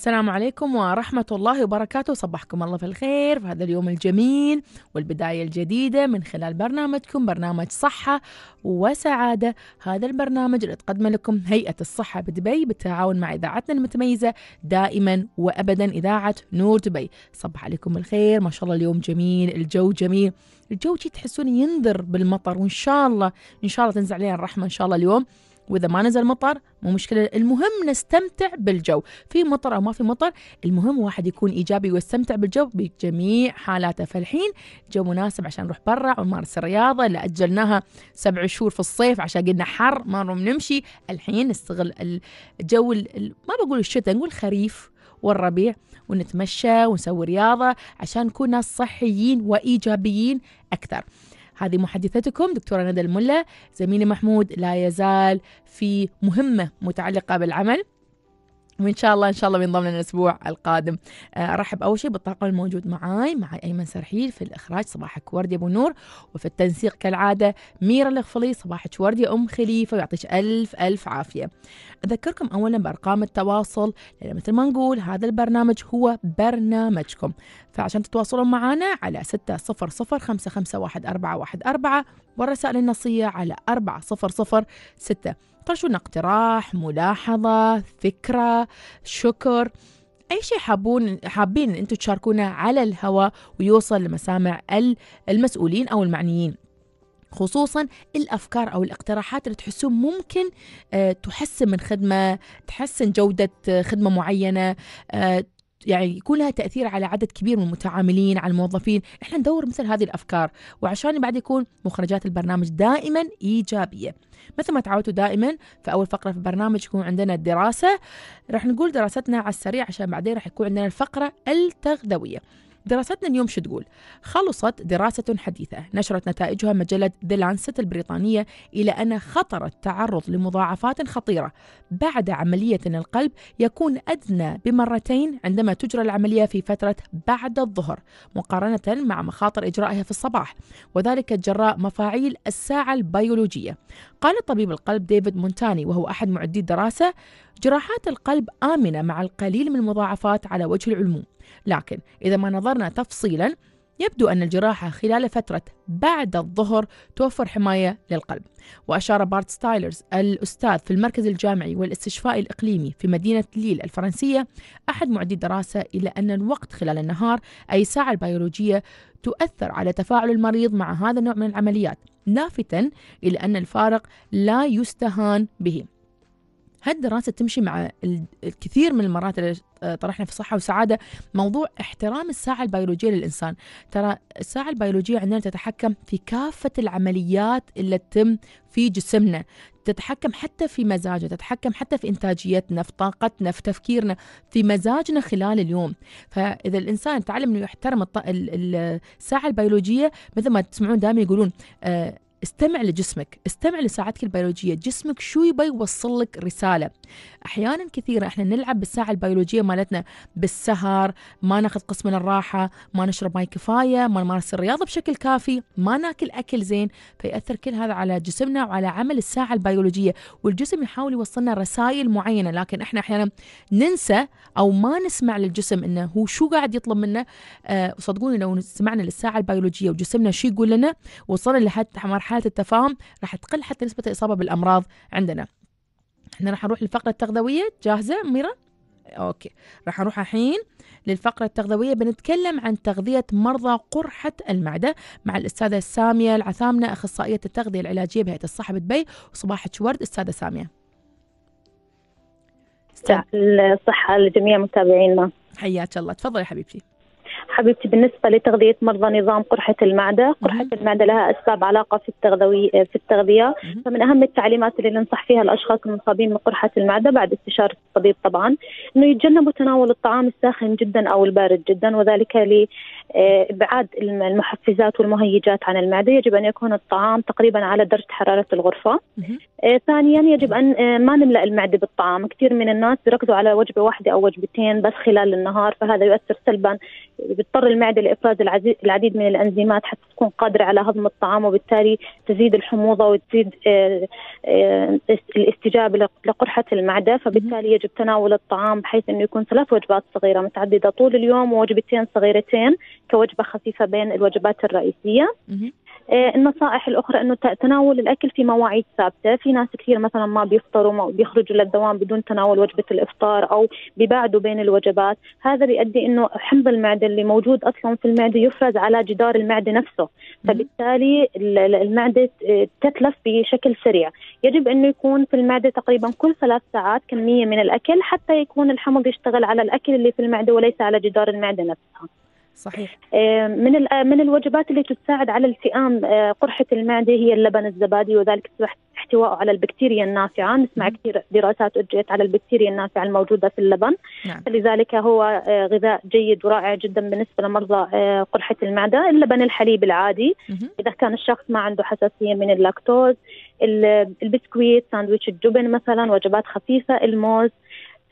السلام عليكم ورحمة الله وبركاته صبحكم الله في الخير في هذا اليوم الجميل والبداية الجديدة من خلال برنامجكم برنامج صحة وسعادة هذا البرنامج اللي تقدم لكم هيئة الصحة بدبي بالتعاون مع إذاعتنا المتميزة دائما وأبدا إذاعة نور دبي صبح عليكم الخير ما شاء الله اليوم جميل الجو جميل الجو تحسون ينذر بالمطر وإن شاء الله إن شاء الله تنزل علينا الرحمة إن شاء الله اليوم واذا ما نزل مطر مو مشكله المهم نستمتع بالجو في مطر او ما في مطر المهم واحد يكون ايجابي ويستمتع بالجو بجميع حالاته فالحين جو مناسب عشان نروح برا ونمارس الرياضه اللي اجلناها سبع شهور في الصيف عشان قلنا حر ما نمشي الحين نستغل الجو ما بقول الشتاء نقول خريف والربيع ونتمشى ونسوي رياضه عشان نكون ناس صحيين وايجابيين اكثر هذه محدثتكم دكتورة ندى الملا زميلي محمود لا يزال في مهمة متعلقة بالعمل وان شاء الله ان شاء الله بينضم لنا الاسبوع القادم آه، ارحب اول شيء بالطاقم الموجود معاي مع ايمن سرحيل في الاخراج صباحك ورد يا ابو نور وفي التنسيق كالعاده ميرا الغفلي صباحك ورد يا ام خليفه ويعطيك الف الف عافيه اذكركم اولا بارقام التواصل لان مثل ما نقول هذا البرنامج هو برنامجكم فعشان تتواصلون معنا على أربعة والرسائل النصيه على ستة طرشونا اقتراح ملاحظة فكرة شكر أي شيء حابون حابين أنتم تشاركونا على الهواء ويوصل لمسامع المسؤولين أو المعنيين خصوصا الافكار او الاقتراحات اللي تحسون ممكن آه، تحسن من خدمه تحسن جوده آه، خدمه معينه آه، يعني يكون لها تاثير على عدد كبير من المتعاملين على الموظفين احنا ندور مثل هذه الافكار وعشان بعد يكون مخرجات البرنامج دائما ايجابيه مثل ما تعودتوا دائما في اول فقره في البرنامج يكون عندنا الدراسه راح نقول دراستنا على السريع عشان بعدين راح يكون عندنا الفقره التغذويه دراستنا اليوم شو تقول؟ خلصت دراسة حديثة نشرت نتائجها مجلة ذا لانست البريطانية إلى أن خطر التعرض لمضاعفات خطيرة بعد عملية القلب يكون أدنى بمرتين عندما تجرى العملية في فترة بعد الظهر مقارنة مع مخاطر إجرائها في الصباح وذلك جراء مفاعيل الساعة البيولوجية قال طبيب القلب ديفيد مونتاني وهو أحد معدي الدراسة جراحات القلب آمنة مع القليل من المضاعفات على وجه العموم لكن إذا ما نظرنا تفصيلا يبدو أن الجراحة خلال فترة بعد الظهر توفر حماية للقلب وأشار بارت ستايلرز الأستاذ في المركز الجامعي والاستشفاء الإقليمي في مدينة ليل الفرنسية أحد معدي الدراسة إلى أن الوقت خلال النهار أي الساعة البيولوجية تؤثر على تفاعل المريض مع هذا النوع من العمليات لافتاً إلى أن الفارق لا يستهان به هالدراسة تمشي مع الكثير من المرات اللي طرحنا في صحة وسعادة موضوع احترام الساعة البيولوجية للإنسان ترى الساعة البيولوجية عندنا تتحكم في كافة العمليات اللي تتم في جسمنا تتحكم حتى في مزاجنا تتحكم حتى في إنتاجيتنا في طاقتنا في تفكيرنا في مزاجنا خلال اليوم فإذا الإنسان تعلم أنه يحترم الساعة البيولوجية مثل ما تسمعون دائما يقولون آه استمع لجسمك استمع لساعتك البيولوجيه جسمك شو يبى يوصل لك رساله احيانا كثيره احنا نلعب بالساعه البيولوجيه مالتنا بالسهر ما ناخذ قسم من الراحه ما نشرب ماي كفايه ما نمارس الرياضه بشكل كافي ما ناكل اكل زين فياثر كل هذا على جسمنا وعلى عمل الساعه البيولوجيه والجسم يحاول يوصلنا رسائل معينه لكن احنا احيانا ننسى او ما نسمع للجسم انه هو شو قاعد يطلب منا أه صدقوني لو سمعنا للساعه البيولوجيه وجسمنا شو يقول لنا وصلنا لحد مرحله حاله التفاهم راح تقل حتى نسبه الاصابه بالامراض عندنا احنا راح نروح للفقره التغذويه جاهزه ميرا اوكي راح نروح الحين للفقره التغذويه بنتكلم عن تغذيه مرضى قرحه المعده مع الاستاذه ساميه العثامنه اخصائيه التغذيه العلاجيه بهيئه الصحه بدبي وصباح ورد استاذه ساميه الصحه لجميع متابعينا حياك الله تفضلي حبيبتي حبيبتي بالنسبه لتغذيه مرضى نظام قرحه المعده، قرحه المعده لها اسباب علاقه في التغذوي في التغذيه، فمن اهم التعليمات اللي ننصح فيها الاشخاص المصابين من قرحه المعده بعد استشاره الطبيب طبعا، انه يتجنبوا تناول الطعام الساخن جدا او البارد جدا وذلك لابعاد آه، المحفزات والمهيجات عن المعده، يجب ان يكون الطعام تقريبا على درجه حراره الغرفه. آه، ثانيا يجب ان آه، ما نملا المعده بالطعام، كثير من الناس بيركزوا على وجبه واحده او وجبتين بس خلال النهار فهذا يؤثر سلبا بتضطر المعدة لإفراز العديد من الأنزيمات حتى تكون قادرة على هضم الطعام وبالتالي تزيد الحموضة وتزيد آه، آه، الاستجابة لقرحة المعدة فبالتالي يجب تناول الطعام بحيث أنه يكون ثلاث وجبات صغيرة متعددة طول اليوم ووجبتين صغيرتين كوجبة خفيفة بين الوجبات الرئيسية آه، النصائح الاخرى انه تناول الاكل في مواعيد ثابته في ناس كثير مثلا ما بيفطروا بيخرجوا للدوام بدون تناول وجبه الافطار او بيبعدوا بين الوجبات هذا بيؤدي انه حمض المعده اللي موجود اصلا في المعده يفرز على جدار المعده نفسه فبالتالي المعده تتلف بشكل سريع يجب انه يكون في المعده تقريبا كل ثلاث ساعات كميه من الاكل حتى يكون الحمض يشتغل على الاكل اللي في المعده وليس على جدار المعده نفسها صحيح آه، من آه، من الوجبات اللي تساعد على التئام آه، قرحه المعده هي اللبن الزبادي وذلك احتوائه على البكتيريا النافعه، نسمع كثير دراسات اجريت على البكتيريا النافعه الموجوده في اللبن، نعم. لذلك هو غذاء جيد ورائع جدا بالنسبه لمرضى قرحه المعده، اللبن الحليب العادي مم. اذا كان الشخص ما عنده حساسيه من اللاكتوز، البسكويت، ساندويتش الجبن مثلا، وجبات خفيفه، الموز،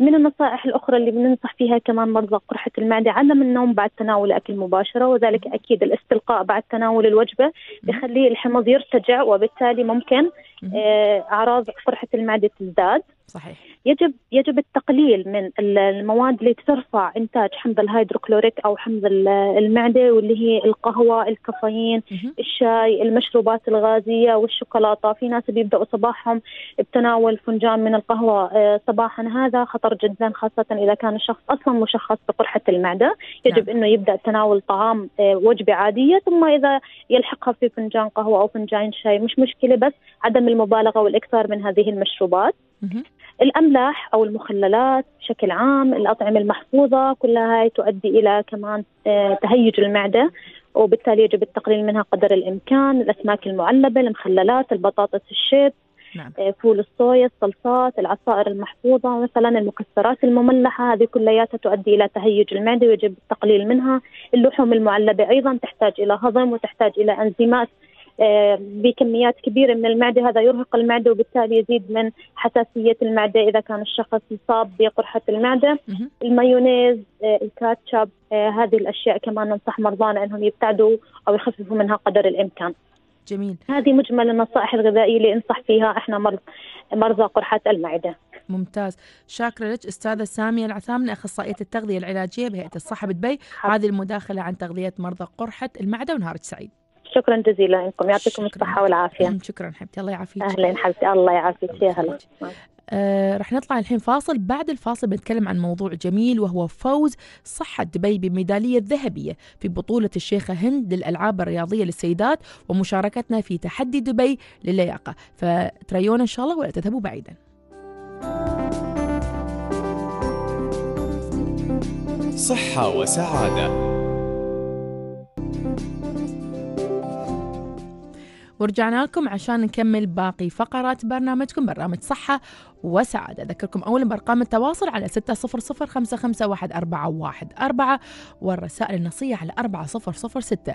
من النصائح الأخرى اللي بننصح فيها كمان مرضى قرحة المعدة عدم النوم بعد تناول أكل مباشرة وذلك أكيد الاستلقاء بعد تناول الوجبة بخلي الحمض يرتجع وبالتالي ممكن آه، أعراض قرحة المعدة تزداد صحيح يجب يجب التقليل من المواد اللي ترفع انتاج حمض الهيدروكلوريك او حمض المعده واللي هي القهوه، الكافيين، الشاي، المشروبات الغازيه والشوكولاته، في ناس بيبداوا صباحهم بتناول فنجان من القهوه آه، صباحا هذا خطر جدا خاصه اذا كان الشخص اصلا مشخص بقرحه المعده، يجب نعم. انه يبدا تناول طعام آه، وجبه عاديه ثم اذا يلحقها في فنجان قهوه او فنجان شاي مش مشكله بس عدم المبالغه والاكثار من هذه المشروبات. الأملاح أو المخللات بشكل عام الأطعمة المحفوظة كلها هاي تؤدي إلى كمان آه، تهيج المعدة وبالتالي يجب التقليل منها قدر الإمكان الأسماك المعلبة المخللات البطاطس الشيبس نعم. آه، فول الصويا الصلصات العصائر المحفوظة مثلا المكسرات المملحة هذه كلياتها تؤدي إلى تهيج المعدة ويجب التقليل منها اللحوم المعلبة أيضا تحتاج إلى هضم وتحتاج إلى أنزيمات بكميات كبيره من المعده هذا يرهق المعده وبالتالي يزيد من حساسيه المعده اذا كان الشخص يصاب بقرحه المعده المايونيز آه، الكاتشب آه، هذه الاشياء كمان ننصح مرضانا انهم يبتعدوا او يخففوا منها قدر الامكان جميل هذه مجمل النصائح الغذائيه اللي انصح فيها احنا مرض مرضى قرحه المعده ممتاز شاكرة لك أستاذة سامية العثامنة أخصائية التغذية العلاجية بهيئة الصحة بدبي هذه المداخلة عن تغذية مرضى قرحة المعدة ونهارك سعيد شكرا جزيلا لكم يعطيكم الصحة والعافية شكرا حبيبتي الله يعافيك أهلا حبيبتي الله يعافيك يا هلا آه رح نطلع الحين فاصل بعد الفاصل بنتكلم عن موضوع جميل وهو فوز صحة دبي بميدالية ذهبية في بطولة الشيخة هند للألعاب الرياضية للسيدات ومشاركتنا في تحدي دبي للياقة فتريونا إن شاء الله ولا تذهبوا بعيدا صحة وسعادة ورجعنا لكم عشان نكمل باقي فقرات برنامجكم برنامج صحة وسعادة أذكركم أولا بأرقام التواصل على أربعة والرسائل النصية على ستة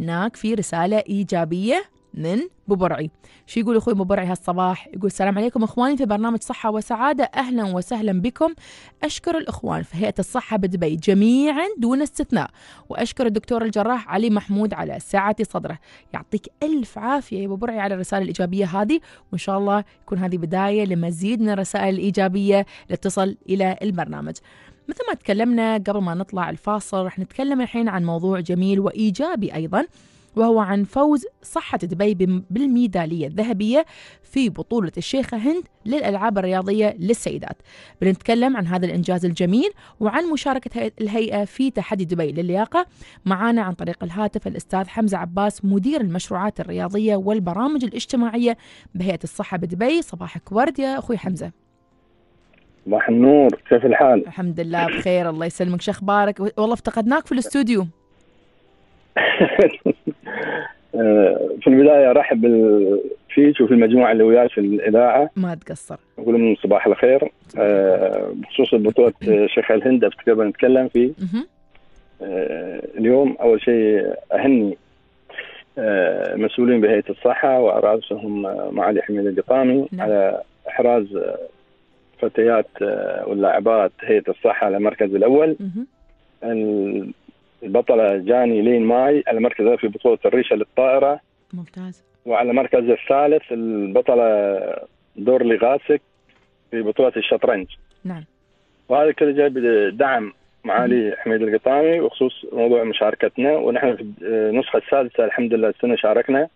هناك في رسالة إيجابية من ببرعي شو يقول اخوي ببرعي هالصباح يقول السلام عليكم اخواني في برنامج صحه وسعاده اهلا وسهلا بكم اشكر الاخوان في هيئه الصحه بدبي جميعا دون استثناء واشكر الدكتور الجراح علي محمود على سعه صدره يعطيك الف عافيه يا ببرعي على الرساله الايجابيه هذه وان شاء الله تكون هذه بدايه لمزيد من الرسائل الايجابيه لتصل الى البرنامج مثل ما تكلمنا قبل ما نطلع الفاصل رح نتكلم الحين عن موضوع جميل وايجابي ايضا وهو عن فوز صحة دبي بالميدالية الذهبية في بطولة الشيخة هند للألعاب الرياضية للسيدات بنتكلم عن هذا الإنجاز الجميل وعن مشاركة الهيئة في تحدي دبي للياقة معانا عن طريق الهاتف الأستاذ حمزة عباس مدير المشروعات الرياضية والبرامج الاجتماعية بهيئة الصحة بدبي صباحك ورد يا أخوي حمزة صباح النور كيف الحال؟ الحمد لله بخير الله يسلمك شو اخبارك؟ والله افتقدناك في الاستوديو في البدايه ارحب فيك وفي المجموعه اللي وياك في الاذاعه ما تقصر اقول لهم صباح الخير آه، بخصوص بطوله شيخ الهند افتكر نتكلم فيه آه، اليوم اول شيء اهني آه، مسؤولين بهيئه الصحه وراسهم معالي حميد القطامي نعم. على احراز فتيات واللاعبات هيئه الصحه على المركز الاول البطلة جاني لين ماي على المركز في بطولة الريشة للطائرة ممتاز وعلى المركز الثالث البطلة دور لغاسك في بطولة الشطرنج نعم وهذا كله جاي بدعم معالي حميد القطامي بخصوص موضوع مشاركتنا ونحن في النسخة السادسة الحمد لله السنة شاركنا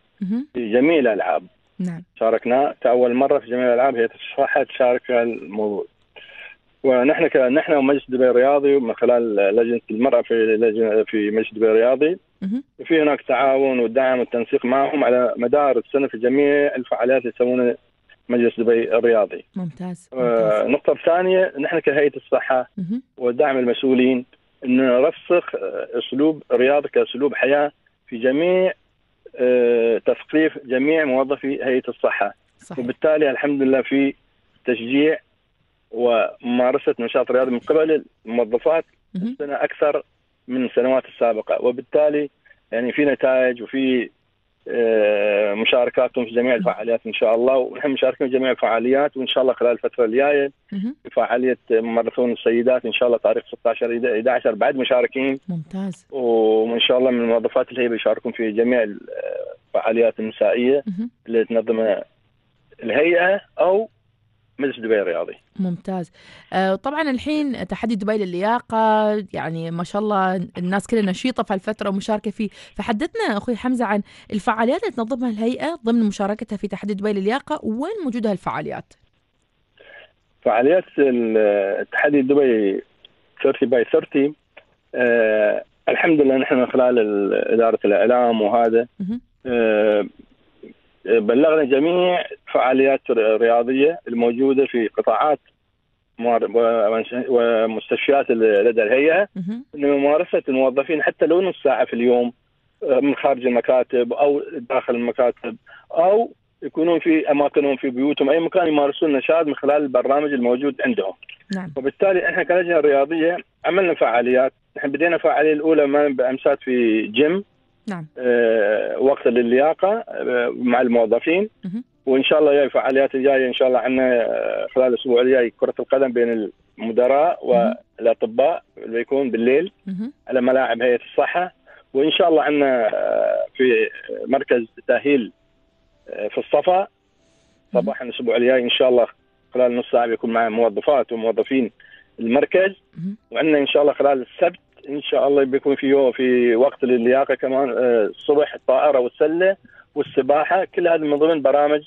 في جميع الألعاب نعم شاركنا كأول مرة في جميع الألعاب هي تشرحها تشارك الموضوع ونحن نحن ومجلس دبي الرياضي ومن خلال لجنه المراه في لجنه في مجلس دبي الرياضي في هناك تعاون ودعم والتنسيق معهم على مدار السنه في جميع الفعاليات اللي يسوونها مجلس دبي الرياضي. ممتاز. آه، ممتاز. النقطه الثانيه نحن كهيئه الصحه مه. ودعم المسؤولين ان نرسخ اسلوب الرياضه كاسلوب حياه في جميع آه، تثقيف جميع موظفي هيئه الصحه. صحيح. وبالتالي الحمد لله في تشجيع وممارسه نشاط رياضي من قبل الموظفات السنه اكثر من السنوات السابقه وبالتالي يعني في نتائج وفي آه، مشاركاتهم في جميع الفعاليات ان شاء الله ونحن مشاركين في جميع الفعاليات وان شاء الله خلال الفتره الجايه في فعاليه ماراثون السيدات ان شاء الله تاريخ 16 11 بعد مشاركين ممتاز وان شاء الله من الموظفات اللي هي بيشاركون في جميع الفعاليات آه، النسائيه اللي تنظمها الهيئه او مجلس دبي الرياضي ممتاز آه، طبعا الحين تحدي دبي للياقة يعني ما شاء الله الناس كلها نشيطة في الفترة ومشاركة فيه فحدثنا أخوي حمزة عن الفعاليات اللي تنظمها الهيئة ضمن مشاركتها في تحدي دبي للياقة وين موجودة هالفعاليات؟ فعاليات التحدي دبي 30 باي 30 آه، الحمد لله نحن خلال إدارة الإعلام وهذا بلغنا جميع فعاليات الرياضيه الموجوده في قطاعات ومستشفيات لدى الهيئه لممارسه الموظفين حتى لو نص ساعه في اليوم آه، من خارج المكاتب او داخل المكاتب او يكونون في اماكنهم في بيوتهم اي مكان يمارسون نشاط من خلال البرنامج الموجود عندهم. نعم. وبالتالي احنا كلجنه رياضيه عملنا فعاليات، احنا بدينا الفعاليه الاولى ما بامسات في جيم نعم آه، وقت للياقه آه، مع الموظفين وان شاء الله جاي الفعاليات الجايه ان شاء الله عندنا خلال الاسبوع الجاي كره القدم بين المدراء والاطباء اللي يكون بالليل على ملاعب هيئه الصحه وان شاء الله عندنا آه، في مركز تاهيل في الصفا صباحا الاسبوع الجاي ان شاء الله خلال نص ساعه بيكون مع موظفات وموظفين المركز وعندنا ان شاء الله خلال السبت ان شاء الله بيكون في يوم في وقت اللياقه كمان الصبح آه، الطائره والسله والسباحه كل هذه من ضمن برامج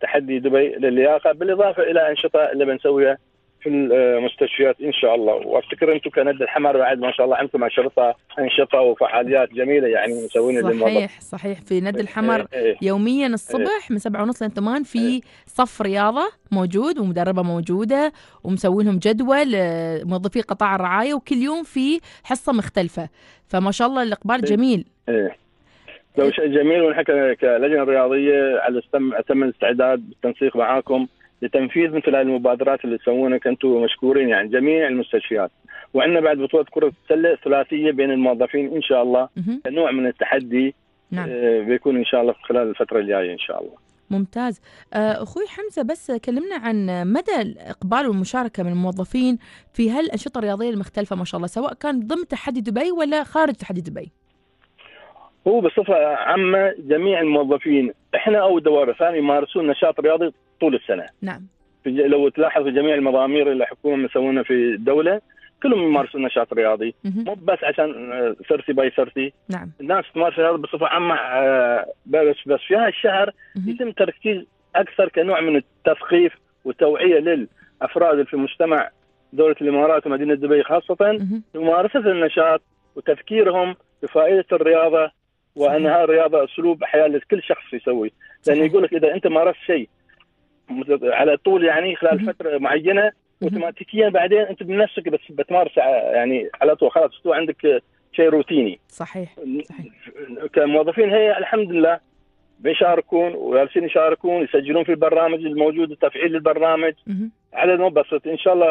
تحدي دبي للياقه بالاضافه الى انشطه اللي بنسويها في المستشفيات ان شاء الله وافتكر انتم كنادي الحمر بعد ما شاء الله عندكم انشطه انشطه وفعاليات جميله يعني مسوين صحيح صحيح صحيح في نادي الحمر إيه، إيه، إيه. يوميا الصبح من سبعة ونص لين 8 في صف رياضه موجود ومدربه موجوده ومسوي لهم جدول آه، موظفي قطاع الرعايه وكل يوم في حصه مختلفه فما شاء الله الاقبال جميل ايه لو شيء جميل ونحن كلجنه رياضيه على تم الاستعداد بالتنسيق معاكم لتنفيذ مثل هذه المبادرات اللي تسوونها كنتوا مشكورين يعني جميع المستشفيات وعندنا بعد بطوله كره السله ثلاثيه بين الموظفين ان شاء الله نوع من التحدي نعم. آه، بيكون ان شاء الله خلال الفتره الجايه ان شاء الله ممتاز آه، اخوي حمزه بس كلمنا عن مدى الاقبال والمشاركه من الموظفين في هالانشطه الرياضيه المختلفه ما شاء الله سواء كان ضمن تحدي دبي ولا خارج تحدي دبي هو بصفة عامة جميع الموظفين احنا او دوار ثاني يمارسون نشاط رياضي طول السنه نعم لو تلاحظ جميع المضامير اللي الحكومه مسوونها في الدوله كلهم يمارسون نشاط رياضي مو بس عشان سرسي آه، باي سرسي نعم الناس تمارس الرياضه بصفه عامه آه، بس بس في هالشهر يتم تركيز اكثر كنوع من التثقيف والتوعيه للافراد في مجتمع دوله الامارات ومدينه دبي خاصه ممارسه النشاط وتفكيرهم بفائده الرياضه وانها الرياضه اسلوب حياه لكل شخص يسوي لان يقول لك اذا انت مارست شيء على طول يعني خلال فتره معينه اوتوماتيكيا بعدين انت بنفسك بس بتمارس يعني على طول خلاص تو عندك شيء روتيني صحيح, صحيح. كموظفين هي الحمد لله بيشاركون وجالسين يشاركون يسجلون في البرامج الموجود تفعيل البرنامج على ما بسيط ان شاء الله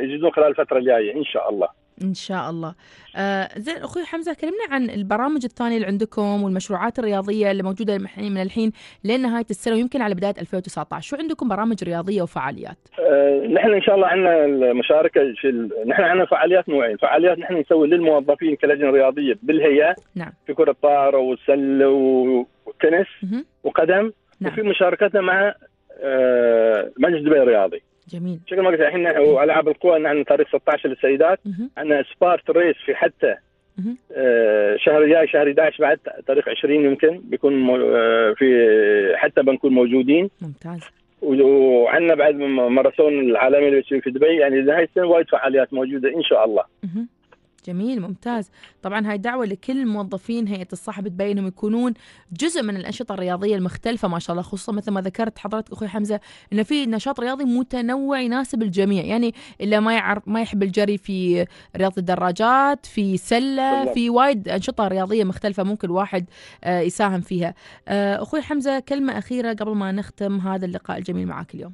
يجدون خلال الفتره الجايه ان شاء الله ان شاء الله آه زين اخوي حمزه كلمنا عن البرامج الثانيه اللي عندكم والمشروعات الرياضيه اللي موجوده من الحين لنهايه السنه ويمكن على بدايه 2019 شو عندكم برامج رياضيه وفعاليات آه نحن ان شاء الله عندنا المشاركه في ال... نحن عندنا فعاليات نوعين فعاليات نحن نسوي للموظفين كلجنه رياضيه بالهيئه نعم. في كره الطائره والسله والتنس وقدم نعم. وفي مشاركتنا مع آه مجلس دبي الرياضي جميل شكرا ما قلت احنا العاب القوى عندنا تاريخ 16 للسيدات عندنا سبارت ريس في حتى آه شهر جاي شهر 11 بعد تاريخ 20 يمكن بيكون آه، في حتى بنكون موجودين ممتاز وعندنا بعد ماراثون العالمي اللي في دبي يعني نهايه السنه وايد فعاليات موجوده ان شاء الله. جميل ممتاز طبعا هاي دعوة لكل موظفين هيئة الصحة بتبين انهم يكونون جزء من الأنشطة الرياضية المختلفة ما شاء الله خصوصا مثل ما ذكرت حضرتك أخوي حمزة أن في نشاط رياضي متنوع يناسب الجميع يعني اللي ما يعرف ما يحب الجري في رياضة الدراجات في سلة في وايد أنشطة رياضية مختلفة ممكن الواحد آه، يساهم فيها آه، أخوي حمزة كلمة أخيرة قبل ما نختم هذا اللقاء الجميل معك اليوم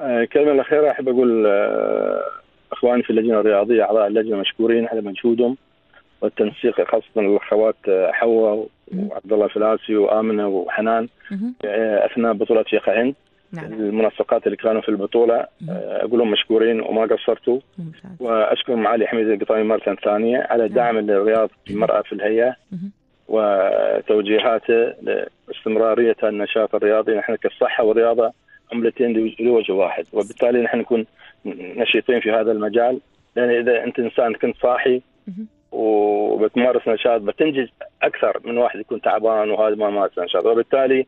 الكلمة آه، الأخيرة أحب أقول اخواني في اللجنه الرياضيه اعضاء اللجنه مشكورين على مجهودهم والتنسيق خاصه الاخوات آه، حواء وعبد الله فلاسي وامنه وحنان آه، اثناء بطوله شيخ عين نعم. المنسقات اللي كانوا في البطولة آه، أقول لهم مشكورين وما قصرتوا وأشكر معالي حميد القطامي مرة ثانية على نعم. دعم الرياض المرأة في الهيئة وتوجيهاته لاستمرارية النشاط الرياضي نحن كالصحة والرياضة عملتين لوجه واحد وبالتالي نحن نكون نشيطين في هذا المجال لان اذا انت انسان كنت صاحي وبتمارس نشاط بتنجز اكثر من واحد يكون تعبان وهذا ما مارس نشاط وبالتالي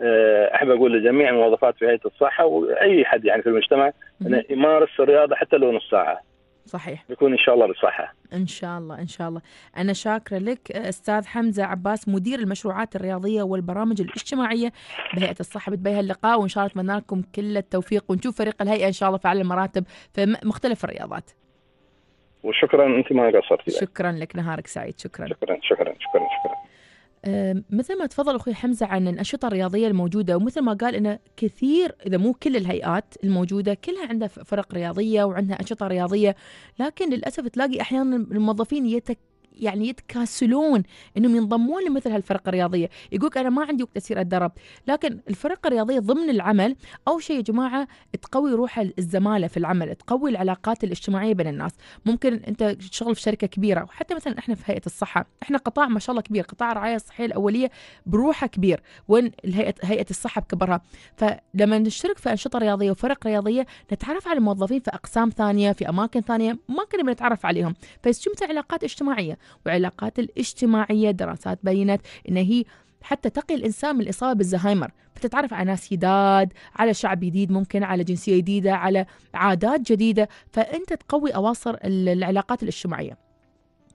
آه، احب اقول لجميع الموظفات في هيئه الصحه واي حد يعني في المجتمع انه يمارس الرياضه حتى لو نص ساعه صحيح نكون ان شاء الله بصحه ان شاء الله ان شاء الله انا شاكره لك استاذ حمزه عباس مدير المشروعات الرياضيه والبرامج الاجتماعيه بهيئه الصحه بهاللقاء اللقاء وان شاء الله اتمنى لكم كل التوفيق ونشوف فريق الهيئه ان شاء الله في اعلى المراتب في مختلف الرياضات وشكرا انت ما قصرتي شكرا لك نهارك سعيد شكرا شكرا شكرا شكرا, شكرا. مثل ما تفضل اخوي حمزه عن الانشطه الرياضيه الموجوده ومثل ما قال انه كثير اذا مو كل الهيئات الموجوده كلها عندها فرق رياضيه وعندها انشطه رياضيه لكن للاسف تلاقي احيانا الموظفين يتك يعني يتكاسلون انهم ينضمون لمثل هالفرق الرياضيه، يقولك انا ما عندي وقت اسير اتدرب، لكن الفرق الرياضيه ضمن العمل اول شيء يا جماعه تقوي روح الزماله في العمل، تقوي العلاقات الاجتماعيه بين الناس، ممكن انت تشتغل في شركه كبيره وحتى مثلا احنا في هيئه الصحه، احنا قطاع ما شاء الله كبير، قطاع الرعايه الصحيه الاوليه بروحه كبير، وين هيئه هيئه الصحه بكبرها، فلما نشترك في انشطه رياضيه وفرق رياضيه نتعرف على الموظفين في اقسام ثانيه، في اماكن ثانيه ما كنا بنتعرف عليهم، فيستمتع علاقات اجتماعيه، وعلاقات الاجتماعية دراسات بينت أن هي حتى تقي الإنسان من الإصابة بالزهايمر فتتعرف على ناس جداد على شعب جديد ممكن على جنسية جديدة على عادات جديدة فأنت تقوي أواصر العلاقات الاجتماعية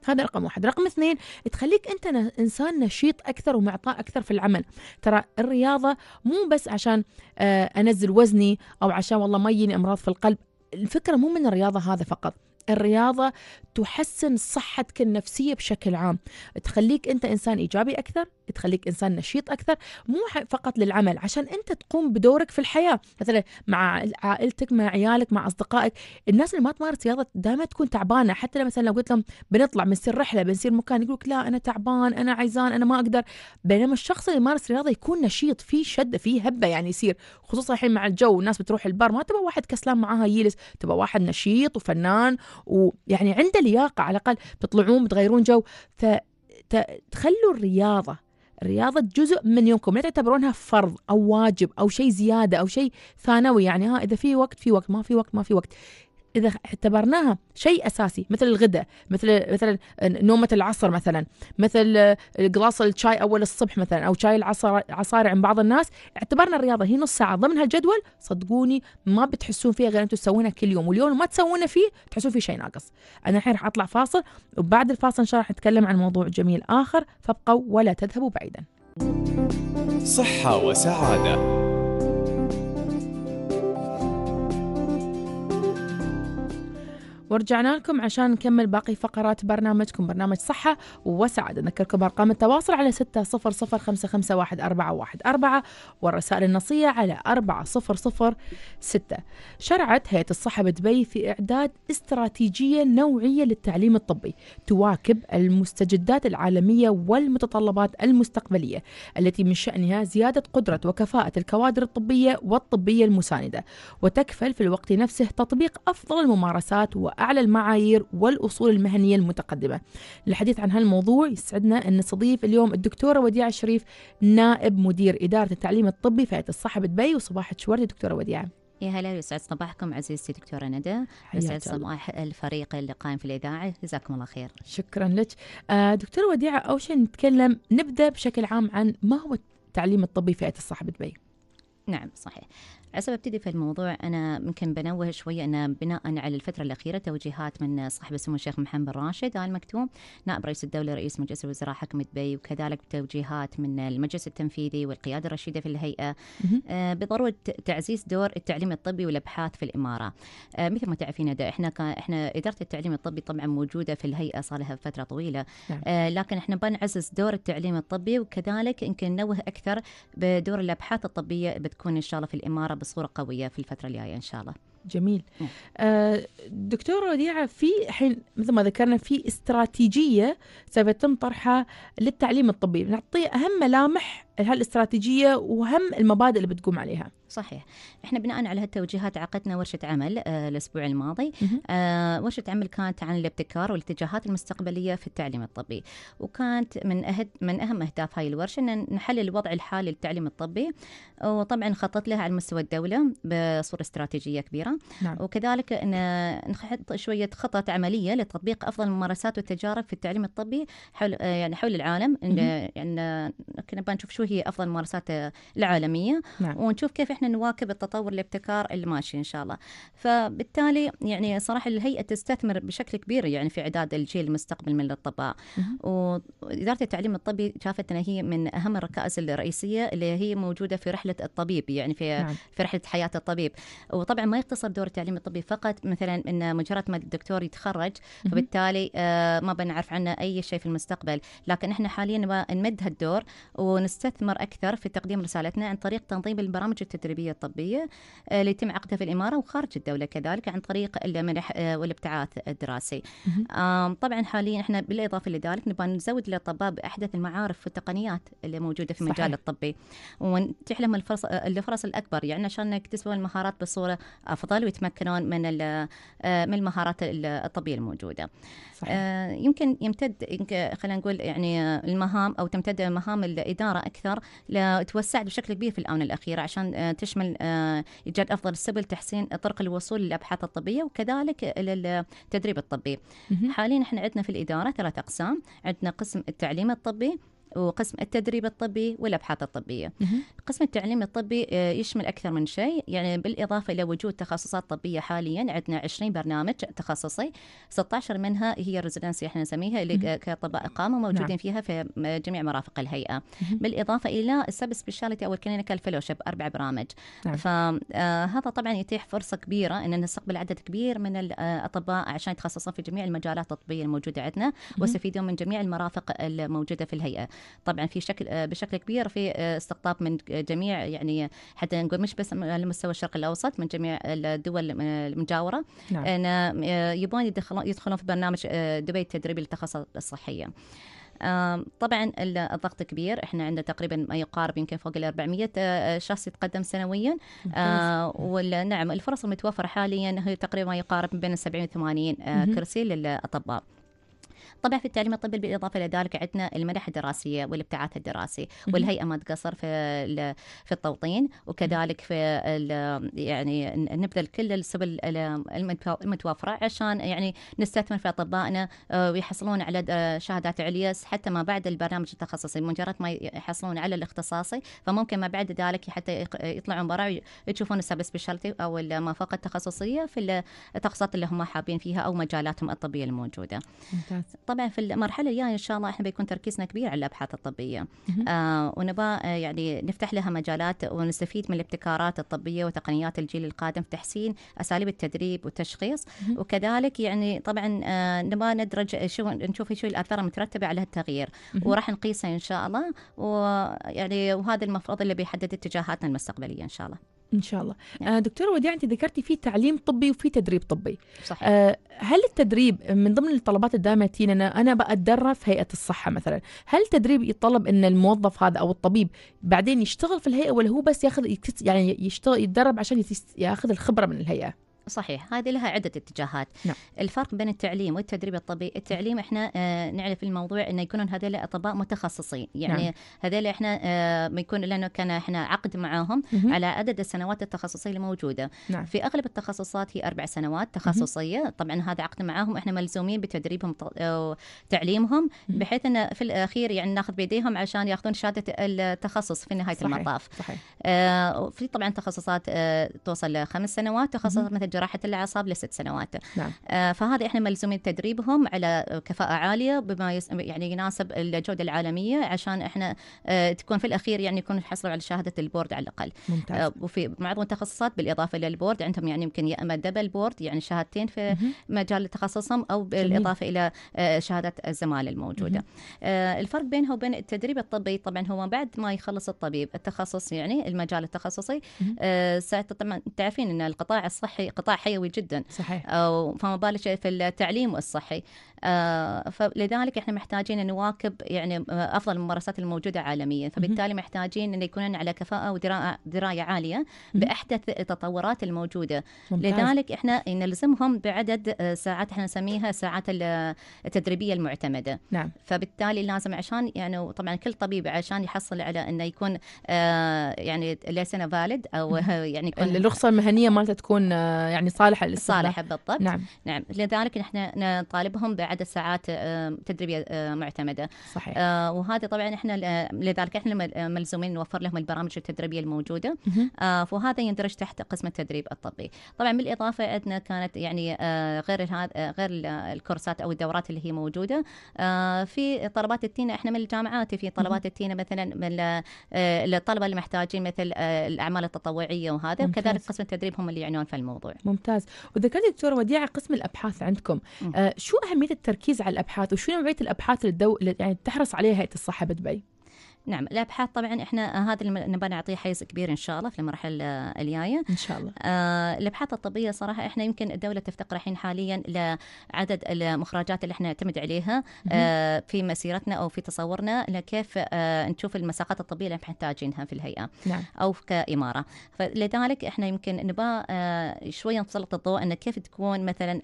هذا رقم واحد رقم اثنين تخليك انت انسان نشيط اكثر ومعطاء اكثر في العمل ترى الرياضه مو بس عشان آه، انزل وزني او عشان والله ما يجيني امراض في القلب الفكره مو من الرياضه هذا فقط الرياضة تحسن صحتك النفسية بشكل عام تخليك أنت إنسان إيجابي أكثر تخليك إنسان نشيط أكثر مو فقط للعمل عشان أنت تقوم بدورك في الحياة مثلا مع عائلتك مع عيالك مع أصدقائك الناس اللي ما تمارس رياضة دائما تكون تعبانة حتى لو مثلا لو قلت لهم بنطلع بنصير رحلة بنصير مكان يقولك لا أنا تعبان أنا عايزان أنا ما أقدر بينما الشخص اللي يمارس رياضة يكون نشيط في شدة في هبة يعني يصير خصوصا الحين مع الجو الناس بتروح البر ما تبغى واحد كسلان معاها يجلس تبغى واحد نشيط وفنان ويعني عنده لياقه على الاقل تطلعون بتغيرون جو فتخلوا الرياضه الرياضة جزء من يومكم لا تعتبرونها فرض أو واجب أو شيء زيادة أو شيء ثانوي يعني ها إذا في وقت في وقت ما في وقت ما في وقت اذا اعتبرناها شيء اساسي مثل الغداء مثل مثلا نومه العصر مثلا مثل قلاص الشاي اول الصبح مثلا او شاي العصاري عند بعض الناس اعتبرنا الرياضه هي نص ساعه ضمن هالجدول صدقوني ما بتحسون فيها غير انتم تسوونها كل يوم واليوم ما تسوونه فيه تحسون فيه شيء ناقص انا الحين راح اطلع فاصل وبعد الفاصل ان شاء الله راح نتكلم عن موضوع جميل اخر فابقوا ولا تذهبوا بعيدا صحه وسعاده ورجعنا لكم عشان نكمل باقي فقرات برنامجكم برنامج صحة وسعادة نذكركم أرقام التواصل على أربعة والرسائل النصية على ستة شرعت هيئة الصحة بدبي في إعداد استراتيجية نوعية للتعليم الطبي تواكب المستجدات العالمية والمتطلبات المستقبلية التي من شأنها زيادة قدرة وكفاءة الكوادر الطبية والطبية المساندة وتكفل في الوقت نفسه تطبيق أفضل الممارسات و أعلى المعايير والأصول المهنية المتقدمة للحديث عن هالموضوع يسعدنا أن نستضيف اليوم الدكتورة وديعة الشريف نائب مدير إدارة التعليم الطبي في الصحة بدبي وصباحك شورتي دكتورة وديعة يا هلا يسعد صباحكم عزيزتي دكتوره ندى يسعد صباح الفريق اللي قائم في الاذاعه جزاكم الله خير شكرا لك آه، دكتوره وديعه اول شيء نتكلم نبدا بشكل عام عن ما هو التعليم الطبي في فئه الصحه بدبي نعم صحيح عسى ابتدي في الموضوع انا يمكن بنوه شويه ان بناء على الفتره الاخيره توجيهات من صاحب السمو الشيخ محمد راشد ال مكتوم نائب رئيس الدوله رئيس مجلس الوزراء حكم دبي وكذلك توجيهات من المجلس التنفيذي والقياده الرشيده في الهيئه آه بضروره تعزيز دور التعليم الطبي والابحاث في الاماره آه مثل ما تعرفين ده احنا احنا اداره التعليم الطبي طبعا موجوده في الهيئه صار لها فتره طويله نعم. آه لكن احنا بنعزز دور التعليم الطبي وكذلك يمكن نوه اكثر بدور الابحاث الطبيه بتكون ان شاء الله في الاماره بصوره قويه في الفتره الجايه ان شاء الله جميل آه دكتوره وديعه في حين مثل ما ذكرنا في استراتيجيه سيتم طرحها للتعليم الطبي نعطي اهم ملامح هالاستراتيجيه واهم المبادئ اللي بتقوم عليها صحيح احنا بناء على هالتوجيهات عقدنا ورشه عمل آه الاسبوع الماضي آه ورشه عمل كانت عن الابتكار والاتجاهات المستقبليه في التعليم الطبي وكانت من أهد من اهم اهداف هاي الورشه ان نحلل الوضع الحالي للتعليم الطبي وطبعا خطط لها على مستوى الدوله بصوره استراتيجيه كبيره نعم. وكذلك نحط شوية خطط عملية لتطبيق أفضل الممارسات والتجارب في التعليم الطبي حول يعني حول العالم يعني نبغى نشوف شو هي أفضل الممارسات العالمية نعم. ونشوف كيف احنا نواكب التطور الابتكار اللي ماشي إن شاء الله فبالتالي يعني صراحة الهيئة تستثمر بشكل كبير يعني في إعداد الجيل المستقبل من الأطباء وإدارة التعليم الطبي شافت أنها هي من أهم الركائز الرئيسية اللي هي موجودة في رحلة الطبيب يعني في نعم. في رحلة حياة الطبيب وطبعا ما يقتصر مختصه دور التعليم الطبي فقط مثلا ان مجرد ما الدكتور يتخرج فبالتالي آه، ما بنعرف عنه اي شيء في المستقبل لكن احنا حاليا نمد هالدور ونستثمر اكثر في تقديم رسالتنا عن طريق تنظيم البرامج التدريبيه الطبيه آه، اللي يتم عقدها في الاماره وخارج الدوله كذلك عن طريق المنح آه، والابتعاث الدراسي طبعا حاليا احنا بالاضافه لذلك نبغى نزود للاطباء باحدث المعارف والتقنيات اللي موجوده في المجال الطبي ونتيح لهم الفرص الفرص الاكبر يعني عشان يكتسبون المهارات بصوره افضل افضل ويتمكنون من آه، من المهارات الطبيه الموجوده صحيح. آه، يمكن يمتد خلينا نقول يعني المهام او تمتد مهام الاداره اكثر توسعت بشكل كبير في الاونه الاخيره عشان آه، تشمل ايجاد افضل السبل تحسين طرق الوصول للابحاث الطبيه وكذلك للتدريب الطبي حاليا احنا عندنا في الاداره ثلاث اقسام عندنا قسم التعليم الطبي وقسم التدريب الطبي والابحاث الطبيه. قسم التعليم الطبي آه، يشمل اكثر من شيء يعني بالاضافه الى وجود تخصصات طبيه حاليا عندنا 20 برنامج تخصصي 16 منها هي الريزدنسي احنا نسميها اللي كاطباء اقامه موجودين نعم. فيها في جميع مرافق الهيئه. بالاضافه الى السب سبيشاليتي او الكلينيكال فيلوشيب اربع برامج. نعم. فهذا آه، طبعا يتيح فرصه كبيره ان نستقبل عدد كبير من الاطباء آه، عشان يتخصصون في جميع المجالات الطبيه الموجوده عندنا ويستفيدون من جميع المرافق الموجوده في الهيئه طبعا في شكل آه، بشكل كبير في آه، استقطاب من آه، جميع يعني حتى نقول مش بس على مستوى الشرق الاوسط من جميع الدول المجاوره نعم. يبغون يدخلون يدخلون في برنامج دبي التدريبي للتخصصات الصحيه طبعا الضغط كبير احنا عندنا تقريبا ما يقارب يمكن فوق ال 400 شخص يتقدم سنويا ونعم الفرص المتوفره حاليا هي تقريبا ما يقارب بين 70 و 80 كرسي للاطباء طبعا في التعليم الطبي بالاضافه الى ذلك عندنا المنح الدراسيه والابتعاث الدراسي والهيئه ما تقصر في في التوطين وكذلك في يعني نبذل كل السبل المتوفره عشان يعني نستثمر في اطبائنا آه، ويحصلون على آه، شهادات عليا حتى ما بعد البرنامج التخصصي مجرد ما يحصلون على الاختصاصي فممكن ما بعد ذلك حتى يطلعون برا يشوفون السب سبيشالتي او فوق التخصصيه في التخصصات اللي هم حابين فيها او مجالاتهم الطبيه الموجوده. ممتاز. طبعا في المرحله الجايه ان شاء الله احنا بيكون تركيزنا كبير على الابحاث الطبيه آه ونبا آه، يعني نفتح لها مجالات ونستفيد من الابتكارات الطبيه وتقنيات الجيل القادم في تحسين اساليب التدريب والتشخيص وكذلك يعني طبعا آه نبا ندرج شو نشوف شو الاثار المترتبه على التغيير وراح نقيسها ان شاء الله ويعني وهذا المفروض اللي بيحدد اتجاهاتنا المستقبليه ان شاء الله ان شاء الله نعم. آه، دكتوره وديع انت ذكرتي في تعليم طبي وفي تدريب طبي صحيح. آه، هل التدريب من ضمن الطلبات الدائمه تينا انا انا باتدرب في هيئه الصحه مثلا هل التدريب يتطلب ان الموظف هذا او الطبيب بعدين يشتغل في الهيئه ولا هو بس ياخذ يعني يشتغل يتدرب عشان ياخذ الخبره من الهيئه صحيح هذه لها عدة اتجاهات نعم. الفرق بين التعليم والتدريب الطبي التعليم احنا آه، نعرف الموضوع انه يكونون هذول اطباء متخصصين يعني نعم. هذول احنا بيكون آه، لانه كان احنا عقد معاهم مه. على عدد السنوات التخصصيه الموجوده نعم. في اغلب التخصصات هي اربع سنوات تخصصيه مه. طبعا هذا عقد معاهم احنا ملزومين بتدريبهم وتعليمهم بحيث ان في الاخير يعني ناخذ بايديهم عشان ياخذون شهاده التخصص في نهايه صحيح. المطاف صحيح. آه في طبعا تخصصات آه، توصل لخمس سنوات تخصصات مثل جراحه الاعصاب لست سنوات نعم. فهذا آه، فهذه احنا ملزومين تدريبهم على كفاءه عاليه بما يس... يعني يناسب الجوده العالميه عشان احنا آه، تكون في الاخير يعني يكون حصلوا على شهاده البورد على الاقل ممتاز. آه، وفي معظم التخصصات بالاضافه للبورد عندهم يعني يمكن يا اما دبل بورد يعني شهادتين في مم. مجال تخصصهم او بالاضافه جميل. الى شهاده الزماله الموجوده مم. الفرق بينها وبين التدريب الطبي طبعا هو بعد ما يخلص الطبيب التخصص يعني المجال التخصصي ساعات طبعا تعرفين ان القطاع الصحي قطاع حيوي جدا صحيح آه، فما بالك في التعليم والصحي آه، فلذلك احنا محتاجين نواكب يعني آه، افضل الممارسات الموجوده عالميا فبالتالي محتاجين ان يكونون على كفاءه ودرايه عاليه باحدث التطورات الموجوده ممتاز. لذلك احنا نلزمهم بعدد ساعات احنا نسميها ساعات التدريبيه المعتمده نعم. فبالتالي لازم عشان يعني طبعا كل طبيب عشان يحصل على يعني انه يكون يعني ليسنا فاليد او يعني يكون الرخصه المهنيه مالته تكون يعني صالحه للاستخدام صالحه بالضبط نعم نعم لذلك نحن نطالبهم بعدد ساعات آه، تدريبيه آه، معتمده صحيح آه، وهذا طبعا احنا لذلك احنا ملزومين نوفر لهم البرامج التدريبيه الموجوده وهذا يندرج تحت قسم التدريب الطبي طبعا بالاضافه عندنا كانت يعني غير غير الكورسات او الدورات اللي هي موجوده في طلبات التينه احنا من الجامعات في طلبات التينه مثلا من الطلبه اللي محتاجين مثل الاعمال التطوعيه وهذا وكذلك قسم التدريب هم اللي يعنون في الموضوع ممتاز وذكرت دكتور وديعة قسم الأبحاث عندكم آه شو أهمية التركيز على الأبحاث وشو نوعية الأبحاث اللي الدو... يعني تحرص عليها هيئة الصحة بدبي؟ نعم الابحاث طبعا احنا آه، هذا اللي نبغى نعطيه حيز كبير ان شاء الله في المرحله آه، الجايه ان شاء الله آه الابحاث الطبيه صراحه احنا يمكن الدوله تفتقر الحين حاليا لعدد المخرجات اللي احنا نعتمد عليها آه في مسيرتنا او في تصورنا لكيف آه نشوف المساقات الطبيه اللي محتاجينها في الهيئه نعم. او كاماره فلذلك احنا يمكن نبغى آه شويه نسلط الضوء ان كيف تكون مثلا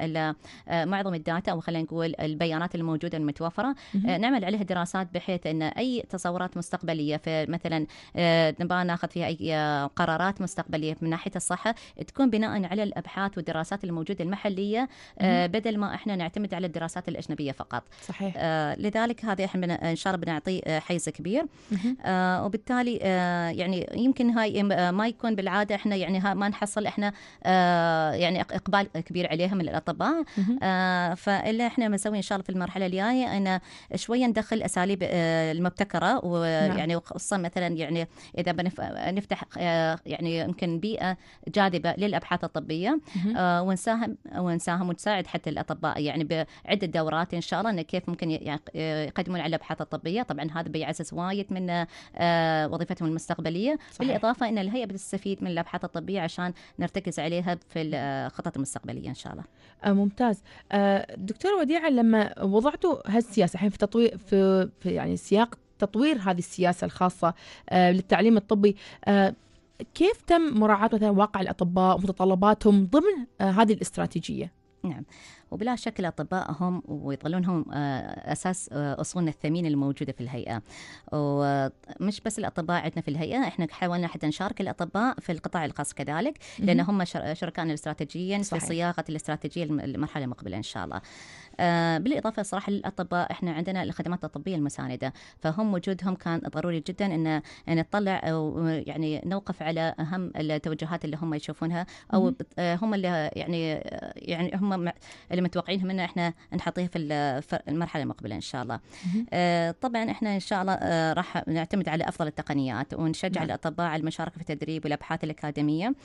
آه، معظم الداتا او خلينا نقول البيانات الموجوده المتوفره آه نعمل عليها دراسات بحيث ان اي تصورات مستقبليه فمثلا آه، نبغى ناخذ فيها اي آه، قرارات مستقبليه من ناحيه الصحه تكون بناء على الابحاث والدراسات الموجوده المحليه آه، بدل ما احنا نعتمد على الدراسات الاجنبيه فقط. صحيح. لذلك هذا احنا ان شاء الله بنعطي حيز كبير وبالتالي يعني يمكن هاي ما يكون بالعاده احنا يعني ما نحصل احنا يعني اقبال كبير عليها من الاطباء فاللي احنا بنسوي ان شاء الله في المرحله الجايه ان شويه ندخل اساليب المبتكره نعم. يعني وخصوصا مثلا يعني اذا نفتح آه، يعني يمكن بيئه جاذبه للابحاث الطبيه آه، ونساهم ونساهم ونساعد حتى الاطباء يعني بعده دورات ان شاء الله انه كيف ممكن يقدمون على الابحاث الطبيه طبعا هذا بيعزز وايد من آه، وظيفتهم المستقبليه صحيح. بالاضافه ان الهيئه بتستفيد من الابحاث الطبيه عشان نرتكز عليها في الخطط المستقبليه ان شاء الله ممتاز دكتور وديعه لما وضعتوا هالسياسه الحين في تطوير في يعني سياق تطوير هذه السياسه الخاصه آه، للتعليم الطبي آه، كيف تم مراعاه مثلا واقع الاطباء ومتطلباتهم ضمن آه، هذه الاستراتيجيه؟ نعم وبلا شك ويظلون ويظلونهم آه، أساس آه، أصولنا الثمينة الموجودة في الهيئة ومش بس الأطباء عندنا في الهيئة احنا حاولنا حتى نشارك الأطباء في القطاع الخاص كذلك لأن هم شركائنا الاستراتيجيا في صياغة الاستراتيجية المرحلة المقبلة إن شاء الله آه، بالإضافة صراحة للأطباء احنا عندنا الخدمات الطبية المساندة فهم وجودهم كان ضروري جدا أن نطلع أو يعني نوقف على أهم التوجهات اللي هم يشوفونها أو هم اللي يعني يعني هم اللي متوقعينها منا احنا نحطيها في المرحله المقبله ان شاء الله آه، طبعا احنا ان شاء الله آه، راح نعتمد على افضل التقنيات ونشجع نعم. الاطباء على المشاركه في التدريب والابحاث الاكاديميه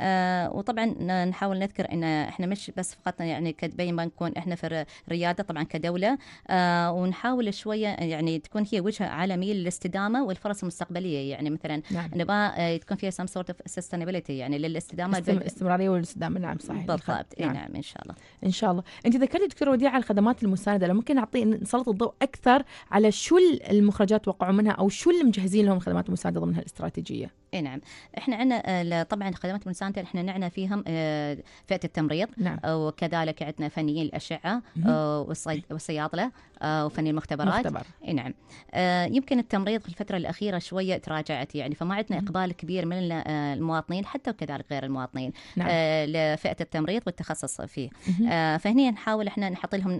آه وطبعا نحاول نذكر ان احنا مش بس فقط يعني كتبين ما نكون احنا في الرياده طبعا كدوله آه ونحاول شويه يعني تكون هي وجهه عالميه للاستدامه والفرص المستقبليه يعني مثلا نعم. نبغى تكون آه، فيها سم سورت اوف سستينابيلتي يعني للاستدامه استم... الاستمراريه والاستدامه نعم صحيح نعم. بالضبط نعم. نعم ان شاء الله ان شاء الله انت ذكرتي دكتور وديعه على الخدمات المسانده لو ممكن نعطي نسلط الضوء اكثر على شو المخرجات وقعوا منها او شو اللي مجهزين لهم خدمات مسانده ضمن هالاستراتيجيه اي نعم احنا عندنا آه، طبعا خدمات المساعده سانتا احنا نعنى فيهم آه، فئه التمريض نعم. آه، وكذلك عندنا فنيين الاشعه آه، والصيادله آه، وفني المختبرات مختبر. نعم آه، يمكن التمريض في الفترة الأخيرة شوية تراجعت يعني فما عندنا إقبال كبير من آه، المواطنين حتى وكذلك غير المواطنين نعم. لفئة التمريض والتخصص فيه فهني نحاول احنا نحط لهم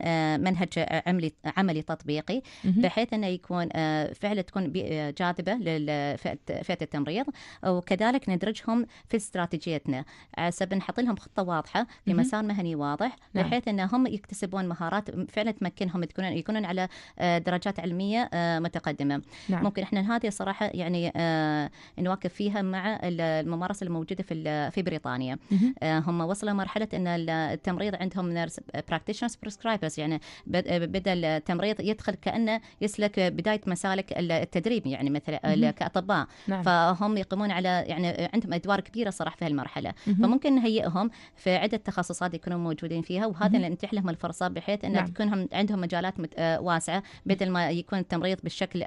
منهج عملي عملي تطبيقي بحيث انه يكون فعلا تكون جاذبه لفئه التمريض وكذلك ندرجهم في استراتيجيتنا على نحط لهم خطه واضحه في مسار مهني واضح نعم. بحيث انهم يكتسبون مهارات فعلا تمكنهم تكون يكون يحصلون على آه، درجات علميه آه، متقدمه نعم. ممكن احنا هذه صراحه يعني آه، نواكب فيها مع الممارسه الموجوده في في بريطانيا هم وصلوا مرحله ان التمريض عندهم نيرس براكتيشنرز بريسكرايبرز يعني بدا التمريض يدخل كانه يسلك بدايه مسالك التدريب يعني مثلا كاطباء نعم. فهم يقومون على يعني عندهم ادوار كبيره صراحه في هالمرحله فممكن نهيئهم في عده تخصصات يكونوا موجودين فيها وهذا نتيح لهم الفرصه بحيث ان نعم. تكون عندهم مجالات آه، واسعه مثل ما يكون التمريض بالشكل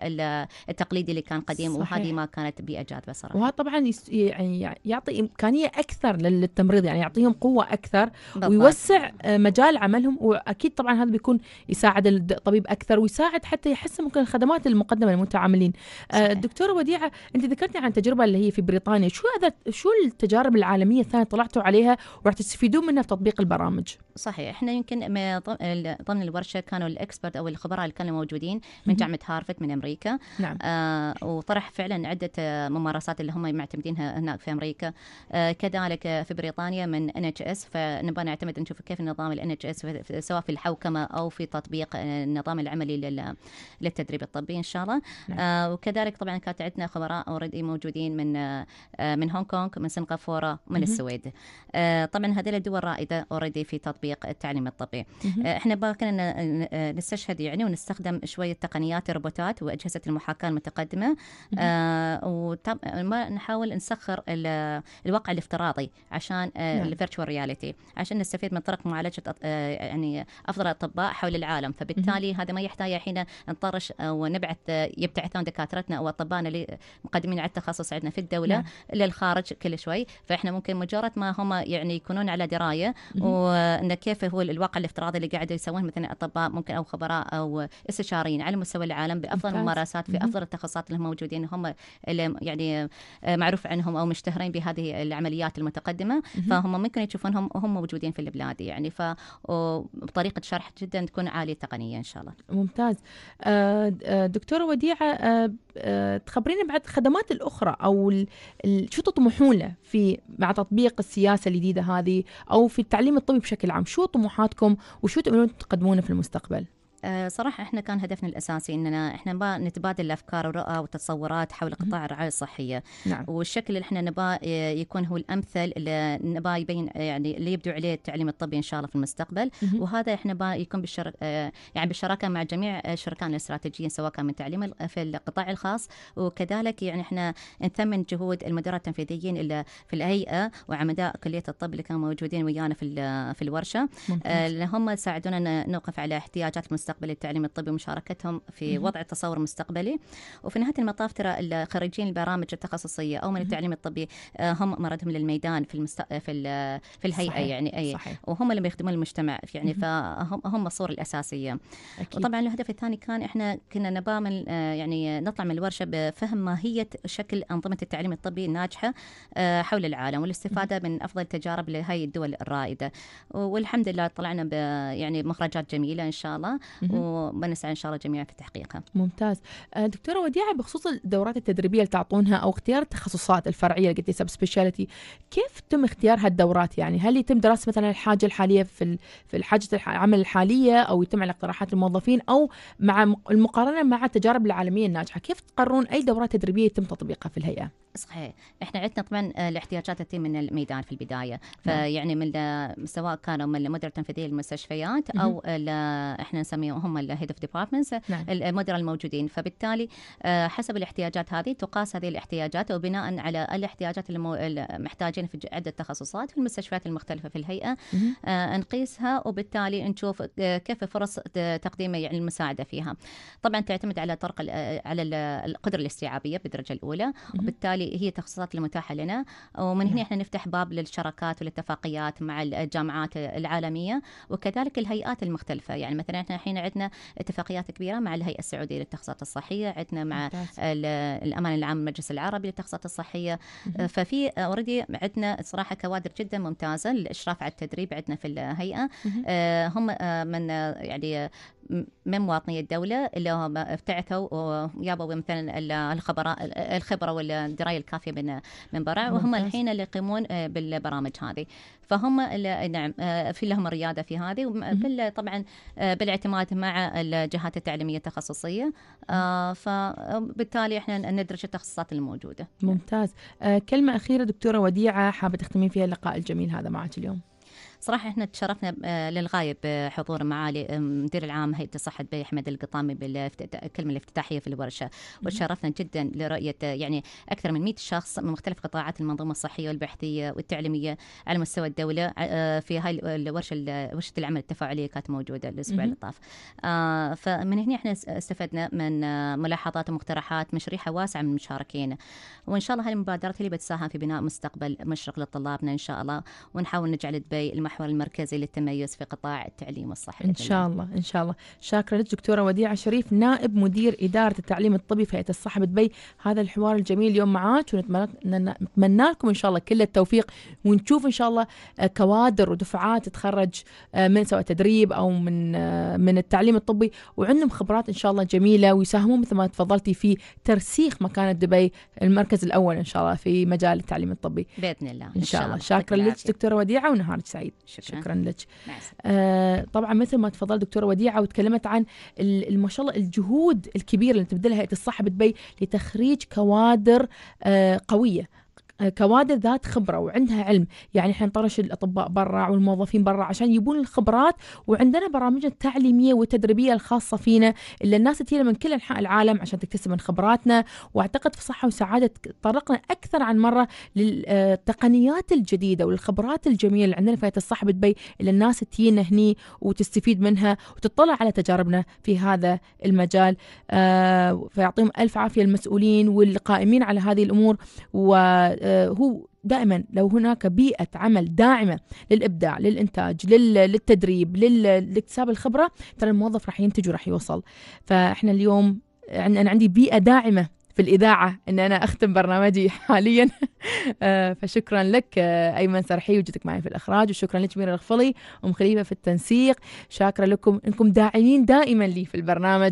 التقليدي اللي كان قديم صحيح. وهذه ما كانت بيئه جاذبه صراحه وهذا طبعا يعني يعطي امكانيه اكثر للتمريض يعني يعطيهم قوه اكثر بالضبط. ويوسع آه، مجال عملهم واكيد طبعا هذا بيكون يساعد الطبيب اكثر ويساعد حتى يحسن ممكن الخدمات المقدمه للمتعاملين الدكتورة دكتوره وديعه انت ذكرتي عن تجربة اللي هي في بريطانيا شو هذا شو التجارب العالميه الثانيه طلعتوا عليها وراح تستفيدون منها في تطبيق البرامج صحيح احنا يمكن ضمن الورشه كانوا الاكسبرت او الخبراء اللي كانوا موجودين من جامعه هارفرد من امريكا نعم. آه وطرح فعلا عده آه، ممارسات اللي هم معتمدينها هناك في امريكا آه كذلك آه، في بريطانيا من ان اتش اس فنبغى نعتمد نشوف كيف نظام الان اتش اس سواء في الحوكمه او في تطبيق آه، النظام العملي للتدريب الطبي ان شاء الله نعم. آه وكذلك طبعا كانت عندنا خبراء اوريدي موجودين من آه من هونغ كونغ من سنغافوره ومن السويد آه طبعا هذه الدول رائده اوريدي في تطبيق التعليم الطبي آه احنا كنا نستشهد المشهد يعني ونستخدم شوية تقنيات الروبوتات وأجهزة المحاكاة المتقدمة آه نحاول نسخر الواقع الافتراضي عشان آه، نعم. الفيرتشوال رياليتي عشان نستفيد من طرق معالجة آه، يعني أفضل الأطباء حول العالم فبالتالي هذا ما يحتاج حين نطرش آه، ونبعث يبتعثون دكاترتنا أو أطباءنا اللي مقدمين على التخصص عندنا في الدولة نعم. للخارج كل شوي فإحنا ممكن مجرد ما هم يعني يكونون على دراية وأن كيف هو الواقع الافتراضي اللي قاعد يسوونه مثلا أطباء ممكن أو خبراء او استشاريين على مستوى العالم بافضل الممارسات في افضل التخصصات اللي هم موجودين هم يعني آه، معروف عنهم او مشتهرين بهذه العمليات المتقدمه فهم ممكن تشوفونهم وهم موجودين في البلاد يعني ف شرح جدا تكون عاليه تقنية ان شاء الله. ممتاز. آه، آه، دكتوره وديعه تخبرينا بعد الخدمات الاخرى او شو تطمحون له في مع تطبيق السياسه الجديده هذه او في التعليم الطبي بشكل عام، شو طموحاتكم وشو تؤمنون تقدمونه في المستقبل؟ آه، صراحة احنا كان هدفنا الأساسي اننا احنا نبغى نتبادل الأفكار والرؤى والتصورات حول قطاع الرعاية الصحية نعم. والشكل اللي احنا نبغى آه، يكون هو الأمثل اللي نبغى يبين آه، يعني اللي يبدو عليه التعليم الطبي إن شاء الله في المستقبل مم. وهذا احنا نبغى يكون بالشر... يعني بالشراكة مع جميع شركان الاستراتيجيين سواء كان من تعليم في القطاع الخاص وكذلك يعني احنا نثمن جهود المدراء التنفيذيين اللي في الهيئة وعمداء كلية الطب اللي كانوا موجودين ويانا في في الورشة اللي هم ساعدونا نوقف على احتياجات المستقبل المستقبلي التعليم الطبي ومشاركتهم في وضع التصور المستقبلي وفي نهايه المطاف ترى خريجين البرامج التخصصيه او من التعليم الطبي آه، هم مردهم للميدان في المست... في في الهيئه صحيح. يعني اي صحيح. وهم اللي بيخدمون المجتمع يعني فهم هم الصوره الاساسيه أكيد. وطبعا الهدف الثاني كان احنا كنا نبغى من آه، يعني نطلع من الورشه بفهم ماهيه شكل انظمه التعليم الطبي الناجحه آه، حول العالم والاستفاده من افضل التجارب لهذه الدول الرائده والحمد لله طلعنا ب يعني مخرجات جميله ان شاء الله وبنسعى ان شاء الله جميعا في تحقيقها. ممتاز. آه، دكتوره وديعه بخصوص الدورات التدريبيه اللي تعطونها او اختيار التخصصات الفرعيه اللي قلتي سب سبيشاليتي، كيف تم اختيار هالدورات يعني؟ هل يتم دراسه مثلا الحاجه الحاليه في في حاجه العمل الحاليه او يتم على اقتراحات الموظفين او مع المقارنه مع التجارب العالميه الناجحه، كيف تقررون اي دورات تدريبيه يتم تطبيقها في الهيئه؟ صحيح احنا عندنا طبعا الاحتياجات آه، تتم من الميدان في البدايه نعم. فيعني من سواء كانوا من المدراء التنفيذيه للمستشفيات او احنا نسميهم هم الهيد اوف ديبارتمنتس المدراء الموجودين فبالتالي آه، حسب الاحتياجات هذه تقاس هذه الاحتياجات وبناء على الاحتياجات اللي محتاجين في عده تخصصات في المستشفيات المختلفه في الهيئه آه، نقيسها وبالتالي نشوف كيف فرص تقديم يعني المساعده فيها طبعا تعتمد على طرق على القدره الاستيعابيه بالدرجه الاولى وبالتالي هي التخصصات المتاحه لنا ومن هنا نعم. احنا نفتح باب للشراكات والاتفاقيات مع الجامعات العالميه وكذلك الهيئات المختلفه يعني مثلا احنا الحين عندنا اتفاقيات كبيره مع الهيئه السعوديه للتخصصات الصحيه عندنا مع الامان العام المجلس العربي للتخصصات الصحيه ففي اوريدي عندنا صراحه كوادر جدا ممتازه للاشراف على التدريب عندنا في الهيئه آه، هم آه، من آه، يعني من مواطني الدوله اللي هم ابتعثوا ويابوا مثلا الخبراء الخبره والدرايه الوقايه الكافيه من من برا وهم الحين اللي يقيمون آه، بالبرامج هذه فهم نعم آه، في لهم رياده في هذه بال طبعا آه، بالاعتماد مع الجهات التعليميه التخصصيه فبالتالي احنا ندرج التخصصات الموجوده ممتاز كلمه اخيره دكتوره وديعه حابه تختمين فيها اللقاء الجميل هذا معك اليوم صراحه احنا تشرفنا آه، للغايه آه، بحضور معالي المدير آه، العام هيئه الصحه بي احمد القطامي بالكلمه الافتتاحيه في الورشه وتشرفنا جدا لرؤيه يعني اكثر من 100 شخص من مختلف قطاعات المنظومه الصحيه والبحثيه والتعليميه على مستوى الدوله في هاي الورشه ورشه العمل التفاعليه كانت موجوده الاسبوع اللي طاف فمن هنا احنا استفدنا من ملاحظات ومقترحات من شريحه واسعه من المشاركين وان شاء الله هاي المبادرات اللي بتساهم في بناء مستقبل مشرق لطلابنا ان شاء الله ونحاول نجعل دبي المحور المركزي للتميز في قطاع التعليم والصحة إن شاء الله إن شاء الله شاكرا لك دكتورة وديعة شريف نائب مدير إدارة التعليم الطبي في هيئة الصحة بدبي هذا الحوار الجميل اليوم معاك ونتمنى لكم إن شاء الله كل التوفيق ونشوف إن شاء الله آه، كوادر ودفعات تتخرج آه، من سواء تدريب أو من آه، من التعليم الطبي وعندهم خبرات إن شاء الله جميلة ويساهمون مثل ما تفضلتي في ترسيخ مكانة دبي المركز الأول إن شاء الله في مجال التعليم الطبي بإذن الله إن شاء الله شاكرا لك دكتورة وديعة ونهارك سعيد شكرا, شكرا لك آه طبعا مثل ما تفضل دكتوره وديعه وتكلمت عن ما شاء الله الجهود الكبيره اللي تبذلها هيئه الصحه بدبي لتخريج كوادر آه قويه آه، كوادر ذات خبره وعندها علم يعني احنا نطرش الاطباء برا والموظفين برا عشان يبون الخبرات وعندنا برامجنا التعليميه والتدريبيه الخاصه فينا اللي الناس تجينا من كل انحاء العالم عشان تكتسب من خبراتنا واعتقد في صحه وسعاده تطرقنا اكثر عن مره للتقنيات الجديده والخبرات الجميله اللي عندنا في هيئه الصحه بدبي اللي الناس تجينا هني وتستفيد منها وتطلع على تجاربنا في هذا المجال آه، فيعطيهم الف عافيه المسؤولين والقائمين على هذه الامور و آه، هو دائما لو هناك بيئة عمل داعمة للإبداع للإنتاج للتدريب لاكتساب الخبرة ترى الموظف راح ينتج وراح يوصل فإحنا اليوم أنا عندي بيئة داعمة في الإذاعة أن أنا أختم برنامجي حاليا آه، فشكرا لك آه، أيمن سرحي وجدتك معي في الإخراج وشكرا لك ميرا الغفلي أم خليفة في التنسيق شاكرة لكم أنكم داعمين دائما لي في البرنامج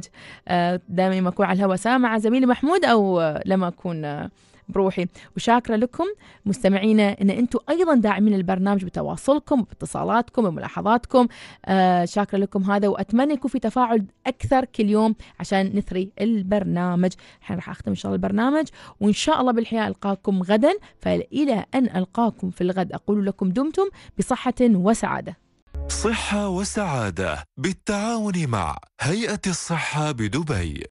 دائما لما أكون على الهواء سواء مع زميلي محمود أو لما أكون بروحي وشاكرة لكم مستمعينا أن أنتم أيضا داعمين البرنامج بتواصلكم باتصالاتكم وملاحظاتكم آه شاكرة لكم هذا وأتمنى يكون في تفاعل أكثر كل يوم عشان نثري البرنامج احنا راح أختم إن شاء الله البرنامج وإن شاء الله بالحياة ألقاكم غدا فإلى أن ألقاكم في الغد أقول لكم دمتم بصحة وسعادة صحة وسعادة بالتعاون مع هيئة الصحة بدبي